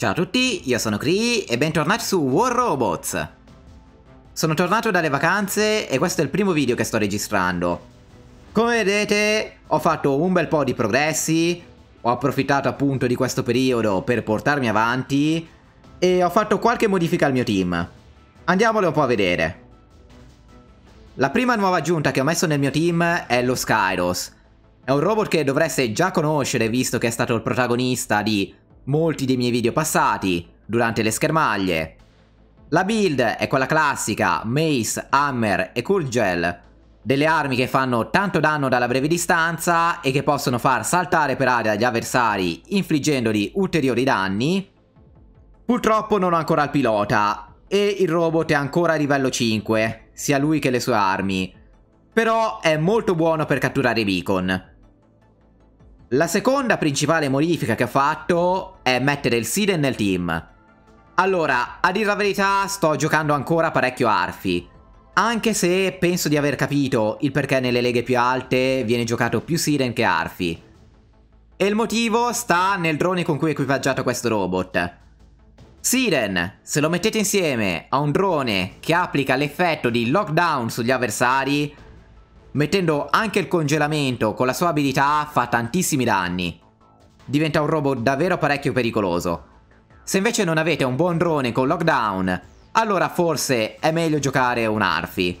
Ciao a tutti, io sono Cree e bentornati su War Robots! Sono tornato dalle vacanze e questo è il primo video che sto registrando. Come vedete ho fatto un bel po' di progressi, ho approfittato appunto di questo periodo per portarmi avanti e ho fatto qualche modifica al mio team. Andiamole un po' a vedere. La prima nuova aggiunta che ho messo nel mio team è lo Skyros. È un robot che dovreste già conoscere visto che è stato il protagonista di molti dei miei video passati, durante le schermaglie. La build è quella classica, Mace, Hammer e Cool Gel, delle armi che fanno tanto danno dalla breve distanza e che possono far saltare per aria gli avversari infliggendogli ulteriori danni. Purtroppo non ho ancora il pilota e il robot è ancora a livello 5, sia lui che le sue armi, però è molto buono per catturare i beacon. La seconda principale modifica che ho fatto è mettere il Siden nel team. Allora, a dire la verità sto giocando ancora parecchio Arfi. Anche se penso di aver capito il perché nelle leghe più alte viene giocato più Siden che Arfi. E il motivo sta nel drone con cui è equipaggiato questo robot. Siren, se lo mettete insieme a un drone che applica l'effetto di lockdown sugli avversari, mettendo anche il congelamento con la sua abilità fa tantissimi danni. Diventa un robot davvero parecchio pericoloso. Se invece non avete un buon drone con lockdown, allora forse è meglio giocare un Arfi.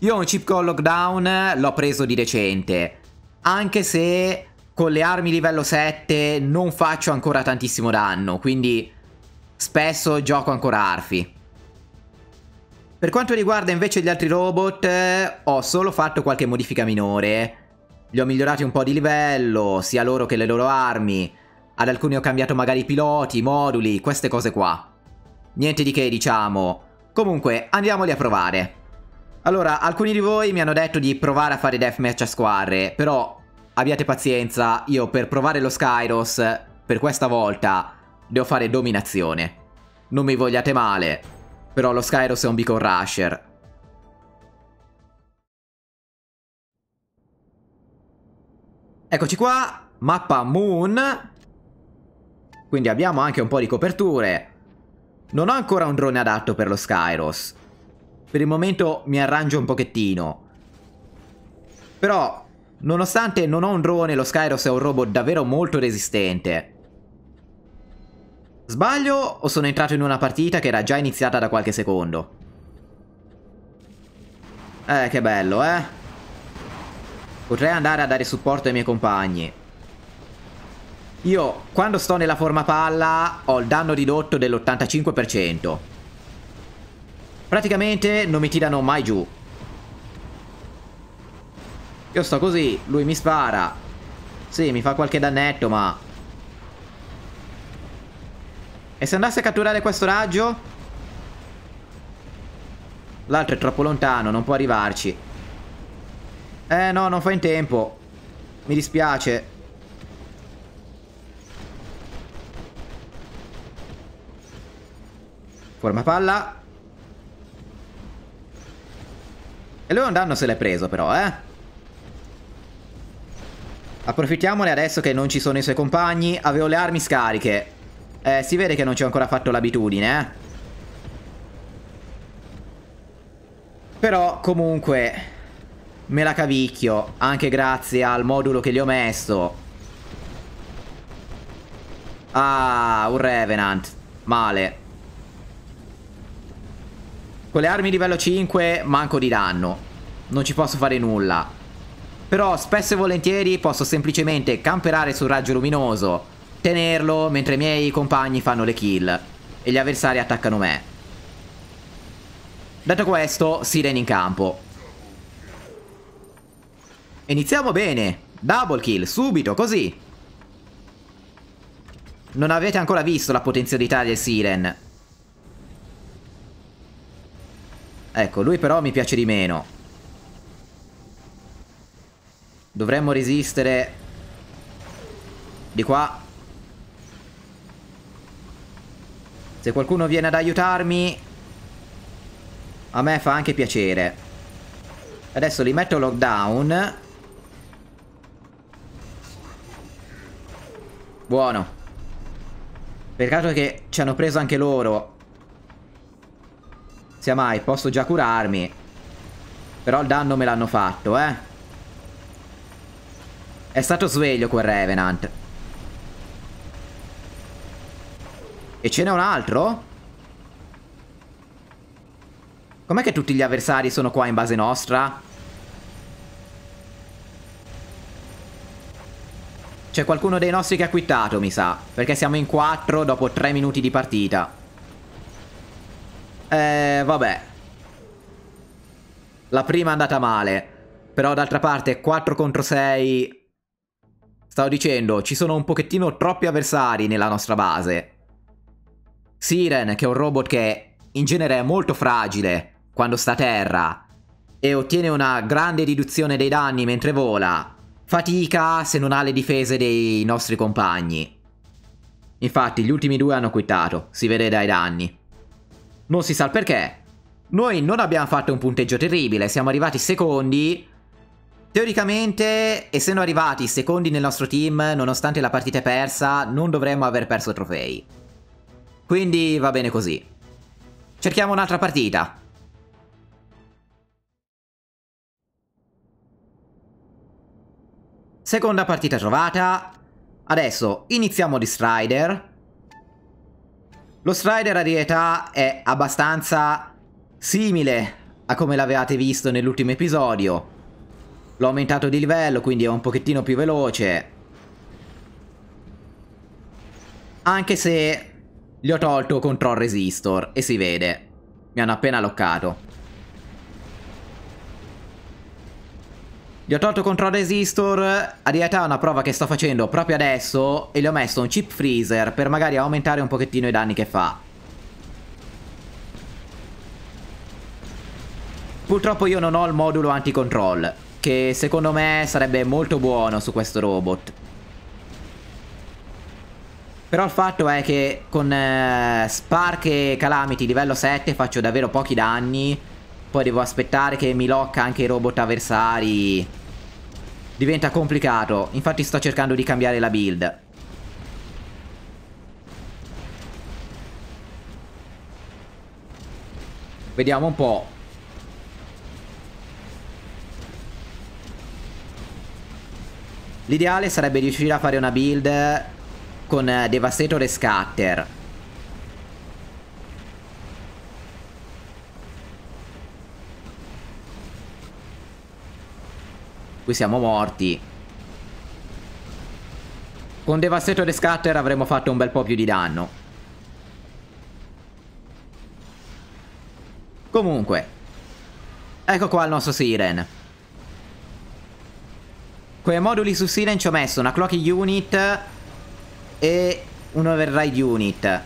Io un chip con lockdown l'ho preso di recente, anche se con le armi livello 7 non faccio ancora tantissimo danno, quindi spesso gioco ancora Arfi. Per quanto riguarda invece gli altri robot, eh, ho solo fatto qualche modifica minore. Li ho migliorati un po' di livello, sia loro che le loro armi. Ad alcuni ho cambiato magari i piloti, i moduli, queste cose qua. Niente di che, diciamo. Comunque, andiamoli a provare. Allora, alcuni di voi mi hanno detto di provare a fare deathmatch a squadre, però abbiate pazienza, io per provare lo Skyros, per questa volta, devo fare dominazione. Non mi vogliate male, però lo Skyros è un beacon rusher. Eccoci qua, mappa Moon. Quindi abbiamo anche un po' di coperture. Non ho ancora un drone adatto per lo Skyros. Per il momento mi arrangio un pochettino. Però, nonostante non ho un drone, lo Skyros è un robot davvero molto resistente. Sbaglio o sono entrato in una partita che era già iniziata da qualche secondo? Eh, che bello, eh? Potrei andare a dare supporto ai miei compagni. Io, quando sto nella forma palla, ho il danno ridotto dell'85%. Praticamente non mi tirano mai giù. Io sto così, lui mi spara. Sì, mi fa qualche dannetto, ma e se andasse a catturare questo raggio? L'altro è troppo lontano, non può arrivarci. Eh no, non fa in tempo. Mi dispiace. Forma palla. E lui un danno se l'è preso però, eh. Approfittiamone adesso che non ci sono i suoi compagni. Avevo le armi scariche. Eh, si vede che non ci ho ancora fatto l'abitudine, eh. Però, comunque, me la cavicchio, anche grazie al modulo che gli ho messo. Ah, un Revenant. Male. Con le armi livello 5 manco di danno. Non ci posso fare nulla. Però spesso e volentieri posso semplicemente camperare sul raggio luminoso tenerlo mentre i miei compagni fanno le kill e gli avversari attaccano me. Detto questo, Siren in campo. Iniziamo bene. Double kill, subito, così. Non avete ancora visto la potenzialità del Siren. Ecco, lui però mi piace di meno. Dovremmo resistere... Di qua Se qualcuno viene ad aiutarmi A me fa anche piacere Adesso li metto lockdown Buono Peccato che ci hanno preso anche loro Sia mai, posso già curarmi Però il danno me l'hanno fatto, eh È stato sveglio quel Revenant E ce n'è un altro? Com'è che tutti gli avversari sono qua in base nostra? C'è qualcuno dei nostri che ha quittato, mi sa. Perché siamo in 4 dopo 3 minuti di partita. Eh, vabbè. La prima è andata male. Però d'altra parte 4 contro 6... Stavo dicendo, ci sono un pochettino troppi avversari nella nostra base. Siren, che è un robot che in genere è molto fragile quando sta a terra e ottiene una grande riduzione dei danni mentre vola, fatica se non ha le difese dei nostri compagni. Infatti gli ultimi due hanno quittato, si vede dai danni. Non si sa il perché. Noi non abbiamo fatto un punteggio terribile, siamo arrivati secondi. Teoricamente, essendo arrivati secondi nel nostro team, nonostante la partita persa, non dovremmo aver perso trofei. Quindi va bene così. Cerchiamo un'altra partita. Seconda partita trovata. Adesso iniziamo di Strider. Lo Strider a dieta è abbastanza simile a come l'avevate visto nell'ultimo episodio. L'ho aumentato di livello, quindi è un pochettino più veloce. Anche se gli ho tolto control resistor e si vede. Mi hanno appena loccato. Gli ho tolto control resistor, a realtà è una prova che sto facendo proprio adesso e gli ho messo un chip freezer per magari aumentare un pochettino i danni che fa. Purtroppo io non ho il modulo anti-control, che secondo me sarebbe molto buono su questo robot. Però il fatto è che con eh, Spark e Calamity livello 7 faccio davvero pochi danni. Poi devo aspettare che mi locca anche i robot avversari. Diventa complicato. Infatti sto cercando di cambiare la build. Vediamo un po'. L'ideale sarebbe riuscire a fare una build con eh, Devastator e Scatter. Qui siamo morti. Con Devastator e Scatter avremmo fatto un bel po' più di danno. Comunque, ecco qua il nostro Siren. Con moduli su Siren ci ho messo una clocking unit e un override unit.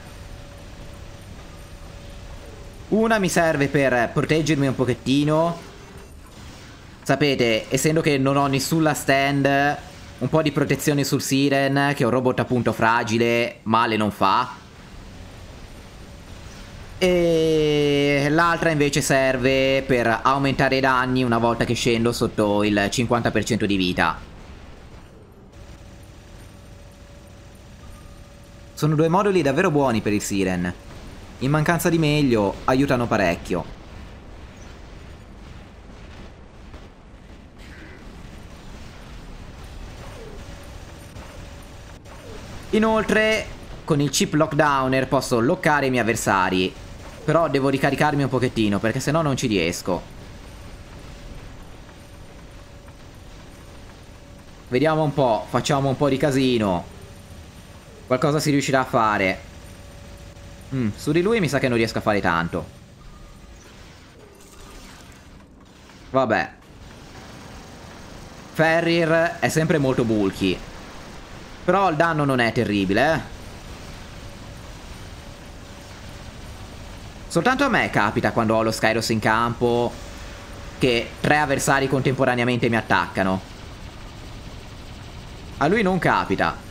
Una mi serve per proteggermi un pochettino. Sapete, essendo che non ho nessuna stand, un po' di protezione sul Siren, che è un robot appunto fragile, male non fa. E l'altra invece serve per aumentare i danni una volta che scendo sotto il 50% di vita. Sono due moduli davvero buoni per il Siren. In mancanza di meglio, aiutano parecchio. Inoltre, con il chip lockdowner posso loccare i miei avversari. Però devo ricaricarmi un pochettino, perché sennò non ci riesco. Vediamo un po', facciamo un po' di casino. Qualcosa si riuscirà a fare. Mm, su di lui mi sa che non riesco a fare tanto. Vabbè. Ferrir è sempre molto bulky. Però il danno non è terribile, eh. Soltanto a me capita quando ho lo Skyros in campo che tre avversari contemporaneamente mi attaccano. A lui non capita.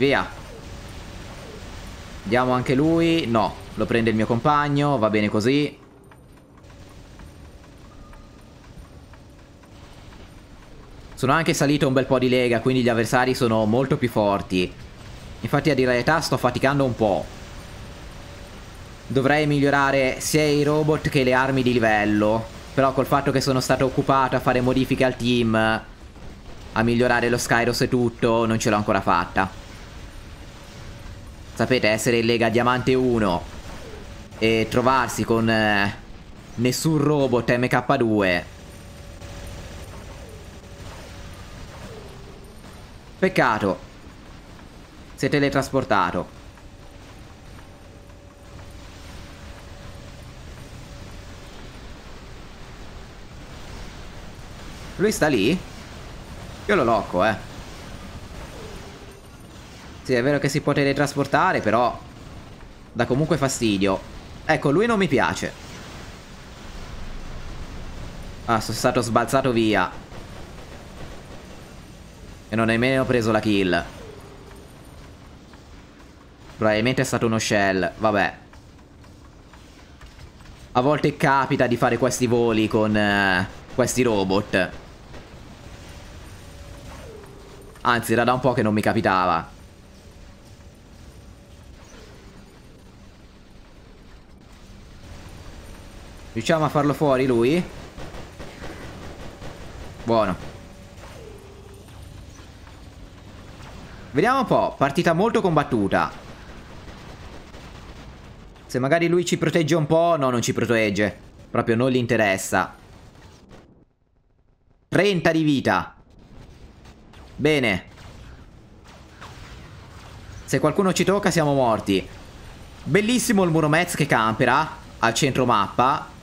Via Diamo anche lui No, lo prende il mio compagno Va bene così Sono anche salito un bel po' di lega Quindi gli avversari sono molto più forti Infatti a dire la verità sto faticando un po' Dovrei migliorare sia i robot che le armi di livello però col fatto che sono stato occupato a fare modifiche al team, a migliorare lo Skyros e tutto, non ce l'ho ancora fatta. Sapete, essere in Lega Diamante 1 e trovarsi con eh, nessun robot MK2. Peccato. Si è teletrasportato. Lui sta lì? Io lo locco, eh. Sì, è vero che si può teletrasportare, però... Dà comunque fastidio. Ecco, lui non mi piace. Ah, sono stato sbalzato via. E non ho nemmeno preso la kill. Probabilmente è stato uno shell, vabbè. A volte capita di fare questi voli con eh, questi robot. Anzi, era da un po' che non mi capitava. Riusciamo a farlo fuori lui? Buono. Vediamo un po'. Partita molto combattuta. Se magari lui ci protegge un po', no, non ci protegge. Proprio non gli interessa. 30 di vita. Bene. Se qualcuno ci tocca siamo morti. Bellissimo il muro Metz che campera al centro mappa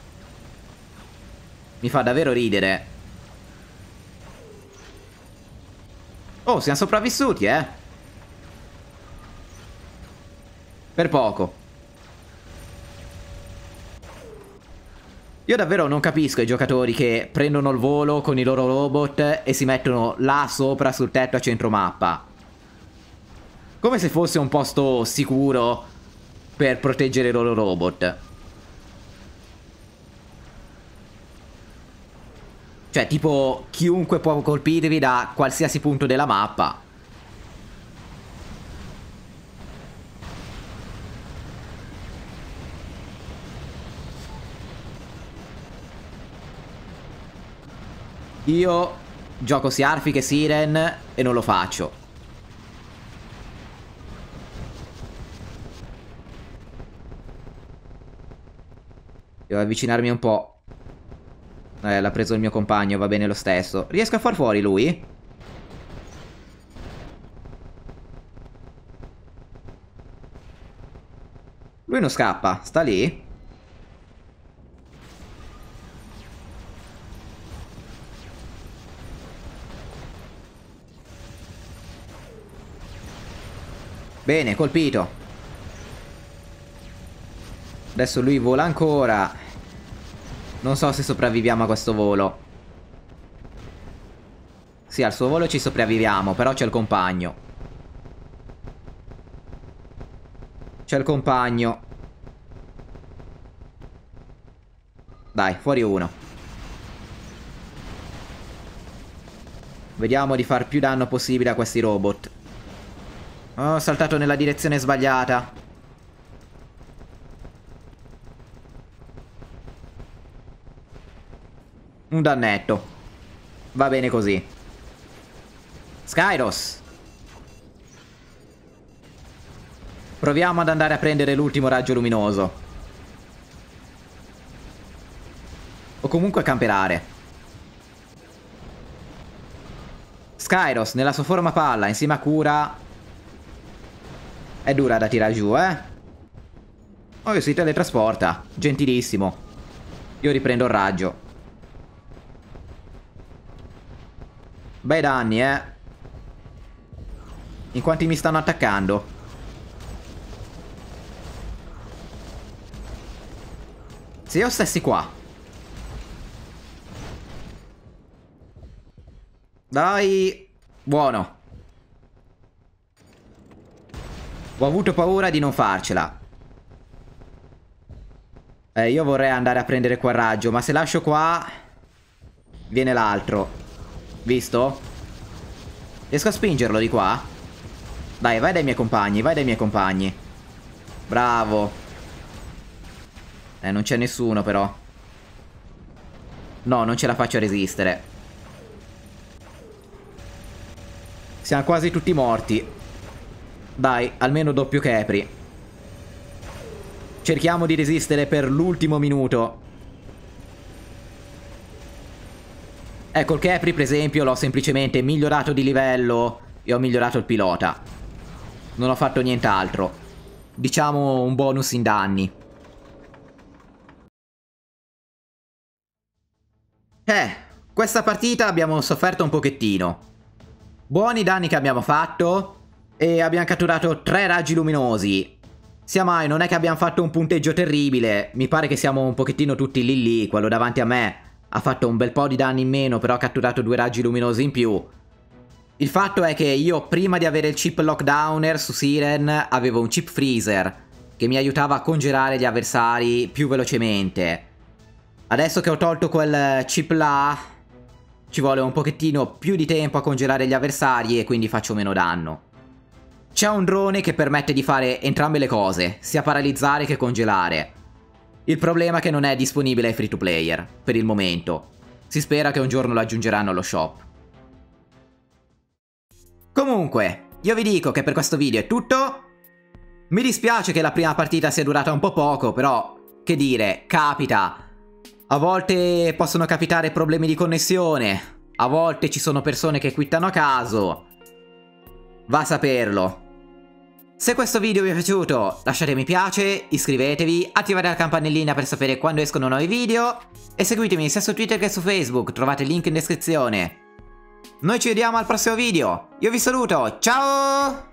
mi fa davvero ridere. Oh, siamo sopravvissuti, eh. Per poco. Io davvero non capisco i giocatori che prendono il volo con i loro robot e si mettono là sopra sul tetto a centro mappa. Come se fosse un posto sicuro per proteggere i loro robot. Cioè, tipo, chiunque può colpirvi da qualsiasi punto della mappa. Io gioco sia Arfi che Siren e non lo faccio. Devo avvicinarmi un po'. Eh, l'ha preso il mio compagno, va bene lo stesso. Riesco a far fuori lui? Lui non scappa, sta lì. Bene, colpito. Adesso lui vola ancora. Non so se sopravviviamo a questo volo. Sì, al suo volo ci sopravviviamo, però c'è il compagno. C'è il compagno. Dai, fuori uno. Vediamo di far più danno possibile a questi robot. Oh, ho saltato nella direzione sbagliata. Un dannetto. Va bene così. Skyros. Proviamo ad andare a prendere l'ultimo raggio luminoso. O comunque a camperare. Skyros nella sua forma palla insieme a Cura è dura da tirare giù, eh? Oh, si teletrasporta. Gentilissimo. Io riprendo il raggio. Bei danni, eh. In quanti mi stanno attaccando. Se io stessi qua. Dai. Buono. Ho avuto paura di non farcela. Eh, io vorrei andare a prendere quel raggio, ma se lascio qua... Viene l'altro. Visto? Riesco a spingerlo di qua? Dai, vai dai miei compagni, vai dai miei compagni. Bravo. Eh, non c'è nessuno però. No, non ce la faccio a resistere. Siamo quasi tutti morti. Dai, almeno doppio Capri. Cerchiamo di resistere per l'ultimo minuto. Ecco, il Capri per esempio l'ho semplicemente migliorato di livello e ho migliorato il pilota. Non ho fatto nient'altro. Diciamo un bonus in danni. Eh, questa partita abbiamo sofferto un pochettino. Buoni danni che abbiamo fatto e abbiamo catturato tre raggi luminosi. Sia mai, non è che abbiamo fatto un punteggio terribile, mi pare che siamo un pochettino tutti lì lì, quello davanti a me ha fatto un bel po' di danni in meno, però ha catturato due raggi luminosi in più. Il fatto è che io prima di avere il chip lockdowner su Siren avevo un chip freezer che mi aiutava a congelare gli avversari più velocemente. Adesso che ho tolto quel chip là ci vuole un pochettino più di tempo a congelare gli avversari e quindi faccio meno danno. C'è un drone che permette di fare entrambe le cose, sia paralizzare che congelare. Il problema è che non è disponibile ai free to player, per il momento. Si spera che un giorno lo aggiungeranno allo shop. Comunque, io vi dico che per questo video è tutto. Mi dispiace che la prima partita sia durata un po' poco, però, che dire, capita. A volte possono capitare problemi di connessione, a volte ci sono persone che quittano a caso. Va a saperlo. Se questo video vi è piaciuto lasciate mi piace, iscrivetevi, attivate la campanellina per sapere quando escono nuovi video e seguitemi sia su Twitter che su Facebook, trovate il link in descrizione. Noi ci vediamo al prossimo video, io vi saluto, ciao!